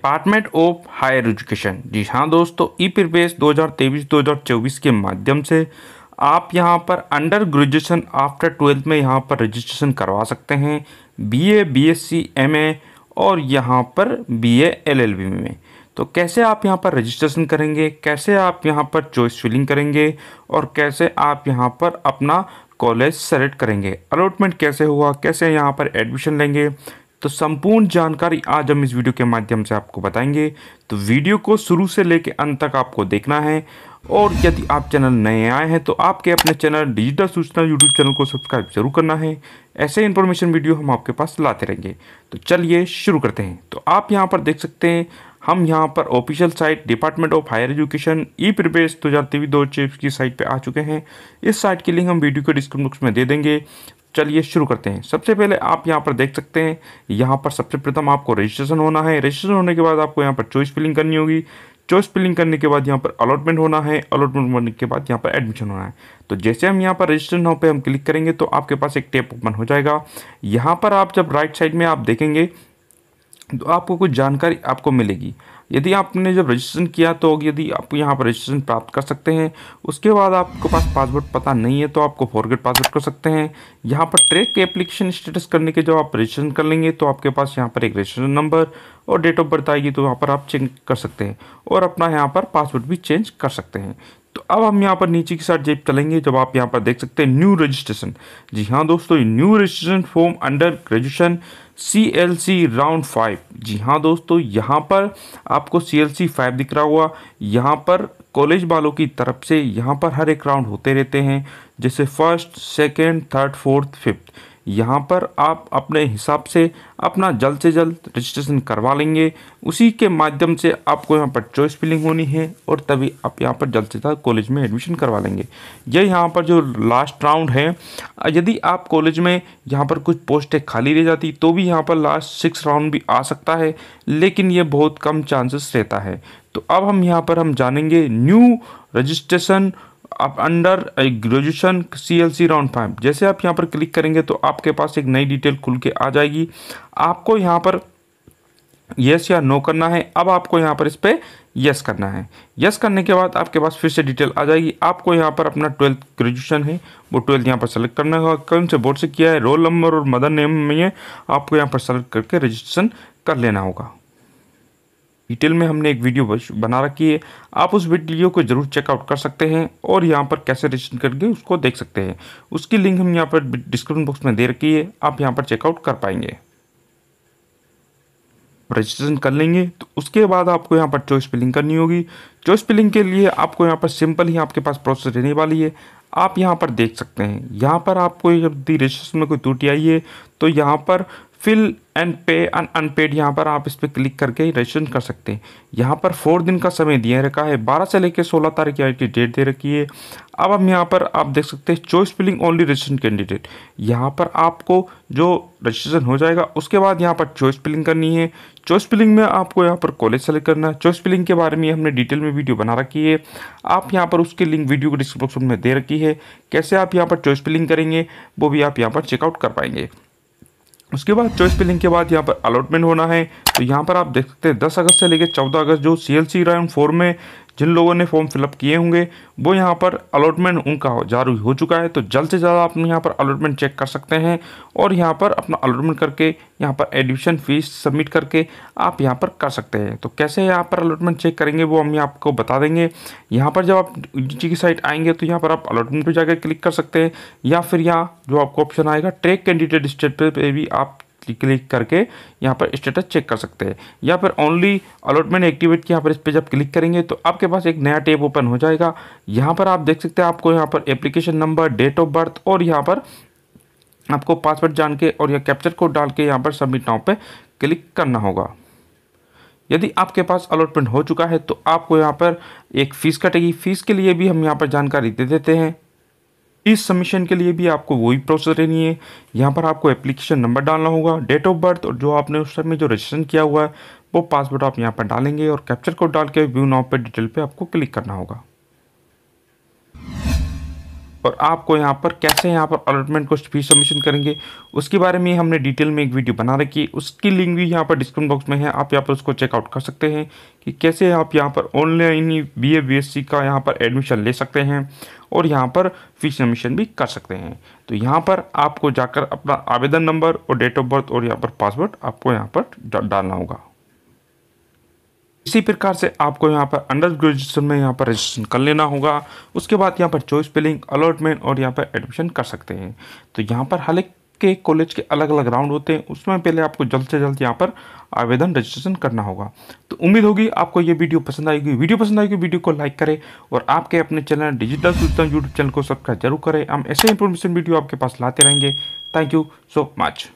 department of higher education जी हाँ दोस्तों ई प्रवेश 2023-2024 के माध्यम से आप यहाँ पर अंडर ग्रेजुएशन आफ्टर ट्वेल्थ में यहाँ पर रजिस्ट्रेशन करवा सकते हैं बीए, बीएससी, एमए और यहाँ पर बीए, एलएलबी में तो कैसे आप यहाँ पर रजिस्ट्रेशन करेंगे कैसे आप यहाँ पर चॉइस फिलिंग करेंगे और कैसे आप यहाँ पर अपना कॉलेज सेलेक्ट करेंगे अलॉटमेंट कैसे हुआ कैसे यहाँ पर एडमिशन लेंगे तो संपूर्ण जानकारी आज हम इस वीडियो के माध्यम से आपको बताएंगे तो वीडियो को शुरू से लेकर अंत तक आपको देखना है और यदि आप चैनल नए आए हैं तो आपके अपने चैनल डिजिटल सूचना यूट्यूब चैनल को सब्सक्राइब जरूर करना है ऐसे इन्फॉर्मेशन वीडियो हम आपके पास लाते रहेंगे तो चलिए शुरू करते हैं तो आप यहाँ पर देख सकते हैं हम यहाँ पर official site department of higher education e प्रिपेस दो हज़ार तेईस दो चिप्स की साइट पे आ चुके हैं इस साइट की लिंक हम वीडियो के डिस्क्रिप्शन बॉक्स में दे देंगे चलिए शुरू करते हैं सबसे पहले आप यहाँ पर देख सकते हैं यहाँ पर सबसे प्रथम आपको रजिस्ट्रेशन होना है रजिस्ट्रेशन होने के बाद आपको यहाँ पर चॉइस फिलिंग करनी होगी चॉइस फिलिंग करने के बाद यहाँ पर अलॉटमेंट होना है अलॉटमेंट होने के बाद यहाँ पर एडमिशन होना है तो जैसे हम यहाँ पर रजिस्ट्रेशन नाव पे हम क्लिक करेंगे तो आपके पास एक टेप ओपन हो जाएगा यहाँ पर आप जब राइट साइड में आप देखेंगे तो आपको कुछ जानकारी आपको मिलेगी यदि आपने जब रजिस्ट्रेशन किया तो यदि आप यहाँ पर रजिस्ट्रेशन प्राप्त कर सकते हैं उसके बाद आपके पास पासवर्ड पता नहीं है तो आपको फॉरगेट पासवर्ड कर सकते हैं यहाँ पर ट्रैक के एप्लीकेशन स्टेटस करने के जब आप रजिस्ट्रेशन कर लेंगे तो आपके पास यहाँ पर एक रजिस्ट्रेशन नंबर और डेट ऑफ बर्थ आएगी तो यहाँ पर आप चेंज कर सकते हैं और अपना यहाँ पर पासवर्ड भी चेंज कर सकते हैं तो अब हम यहाँ पर नीचे की साइड जब चलेंगे जब आप यहाँ पर देख सकते हैं न्यू रजिस्ट्रेशन जी हाँ दोस्तों new registration form under graduation C L C round five जी हाँ दोस्तों यहाँ पर आपको सी एल सी फाइव दिख रहा हुआ यहाँ पर कॉलेज वालों की तरफ से यहाँ पर हर एक राउंड होते रहते हैं जैसे first second third fourth fifth यहाँ पर आप अपने हिसाब से अपना जल्द से जल्द रजिस्ट्रेशन करवा लेंगे उसी के माध्यम से आपको यहाँ पर चॉइस फिलिंग होनी है और तभी आप यहाँ पर जल्द से जल्द कॉलेज में एडमिशन करवा लेंगे ये यहाँ पर जो लास्ट राउंड है यदि आप कॉलेज में यहाँ पर कुछ पोस्टें खाली रह जाती तो भी यहाँ पर लास्ट सिक्स राउंड भी आ सकता है लेकिन ये बहुत कम चांसेस रहता है तो अब हम यहाँ पर हम जानेंगे न्यू रजिस्ट्रेशन आप under graduation C L C round five जैसे आप यहाँ पर क्लिक करेंगे तो आपके पास एक नई डिटेल खुल के आ जाएगी आपको यहाँ पर यस या नो करना है अब आपको यहाँ पर इस पर यस करना है यस करने के बाद आपके पास फिर से डिटेल आ जाएगी आपको यहाँ पर अपना ट्वेल्थ ग्रेजुएशन है वो ट्वेल्थ यहाँ पर सेलेक्ट करना होगा कौन से बोर्ड से किया है रोल नंबर और मदर नेम में आपको यहाँ पर सेलेक्ट करके रजिस्ट्रेशन कर लेना होगा डिटेल में हमने एक वीडियो बना रखी है आप उस वीडियो को ज़रूर चेकआउट कर सकते हैं और यहाँ पर कैसे रजिस्टर करके उसको देख सकते हैं उसकी लिंक हम यहाँ पर डिस्क्रिप्शन बॉक्स में दे रखी है आप यहाँ पर चेकआउट कर पाएंगे रजिस्ट्रेशन कर लेंगे तो उसके बाद आपको यहाँ पर चॉइस फिलिंग करनी होगी चॉइस फिलिंग के लिए आपको यहाँ पर सिंपल ही आपके पास प्रोसेस रहने वाली है आप यहाँ पर देख सकते हैं यहाँ पर आपको यदि रजिस्ट्रेशन में कोई त्रुटि आई है तो यहाँ पर fill and pay and unpaid यहाँ पर आप इस पर क्लिक करके रजिस्ट्रेशन कर सकते हैं यहाँ पर फोर दिन का समय दिया रखा है बारह से लेकर सोलह तारीख की डेट दे रखी है अब हम यहाँ पर आप देख सकते हैं choice filling only registration candidate यहाँ पर आपको जो रजिस्ट्रेशन हो जाएगा उसके बाद यहाँ पर चॉइस फिलिंग करनी है चॉइस फिलिंग में आपको यहाँ पर कॉलेज सेलेक्ट करना है चॉइस फिलिंग के बारे में हमने डिटेल में वीडियो बना रखी है आप यहाँ पर उसके लिंक वीडियो को डिस्क्रिप्शन में दे रखी है कैसे आप यहाँ पर चॉइस फिलिंग करेंगे वो भी आप यहाँ पर चेकआउट कर पाएंगे उसके बाद चॉइस लिंक के बाद यहाँ पर अलॉटमेंट होना है तो यहाँ पर आप देख सकते हैं दस अगस्त से लेकर चौदह अगस्त जो C L C round four में जिन लोगों ने फॉर्म फिलअप किए होंगे वो यहाँ पर अलॉटमेंट उनका जारी हो चुका है तो जल्द से जल्द आप यहाँ पर अलॉटमेंट चेक कर सकते हैं और यहाँ पर अपना अलॉटमेंट करके यहाँ पर एडमिशन फीस सबमिट करके आप यहाँ पर कर सकते हैं तो कैसे यहाँ पर अलॉटमेंट चेक करेंगे वो हम आपको बता देंगे यहाँ पर जब आप जी की साइट आएंगे तो यहाँ पर आप अलॉटमेंट पर जाकर क्लिक कर सकते हैं या फिर यहाँ जो आपको ऑप्शन आएगा ट्रेक कैंडिडेट स्टेट पर भी आप क्लिक करके यहाँ पर स्टेटस चेक कर सकते हैं या फिर ओनली अलॉटमेंट एक्टिवेट की यहाँ पर इस पर जब क्लिक करेंगे तो आपके पास एक नया टेप ओपन हो जाएगा यहाँ पर आप देख सकते हैं आपको यहाँ पर application number date of birth और यहाँ पर आपको पासवर्ड जान के और यह कैप्चर कोड डाल के यहाँ पर सबमिट नाउ पर क्लिक करना होगा यदि आपके पास अलॉटमेंट हो चुका है तो आपको यहाँ पर एक फ़ीस कटेगी फ़ीस के लिए भी हम यहाँ पर जानकारी दे देते हैं इस सबमिशन के लिए भी आपको वही प्रोसेस रहनी है यहाँ पर आपको एप्लीकेशन नंबर डालना होगा डेट ऑफ बर्थ और जो आपने उस टाइम में जो रजिस्ट्रेशन किया हुआ है वो पासवर्ड आप यहाँ पर डालेंगे और कैप्चर कोड डाल के व्यू नाउ पे डिटेल पे आपको क्लिक करना होगा और आपको यहाँ पर कैसे यहाँ पर अलॉटमेंट को फीस सबमिशन करेंगे उसके बारे में हमने डिटेल में एक वीडियो बना रखी है उसकी लिंक भी यहाँ पर डिस्क्रिप्शन बॉक्स में है आप यहाँ पर उसको चेकआउट कर सकते हैं कि कैसे आप यहाँ पर online B A B S C का यहाँ पर एडमिशन ले सकते हैं और यहाँ पर फीस एडमिशन भी कर सकते हैं तो यहाँ पर आपको जाकर अपना आवेदन नंबर और डेट ऑफ बर्थ और यहाँ पर पासवर्ड आपको यहाँ पर डालना होगा इसी प्रकार से आपको यहाँ पर अंडर ग्रेजुएशन में यहाँ पर रजिस्ट्रेशन कर लेना होगा उसके बाद यहाँ पर चॉइस फिलिंग अलॉटमेंट और यहाँ पर एडमिशन कर सकते हैं तो यहाँ पर हालांकि के कॉलेज के अलग अलग राउंड होते हैं उसमें पहले आपको जल्द से जल्द यहाँ पर आवेदन रजिस्ट्रेशन करना होगा तो उम्मीद होगी आपको ये वीडियो पसंद आएगी वीडियो पसंद आएगी वीडियो को लाइक करें और आपके अपने चैनल डिजिटल सूचना यूट्यूब चैनल को सब्सक्राइब जरूर करें हम ऐसे इंफॉर्मेशन वीडियो आपके पास लाते रहेंगे थैंक यू सो मच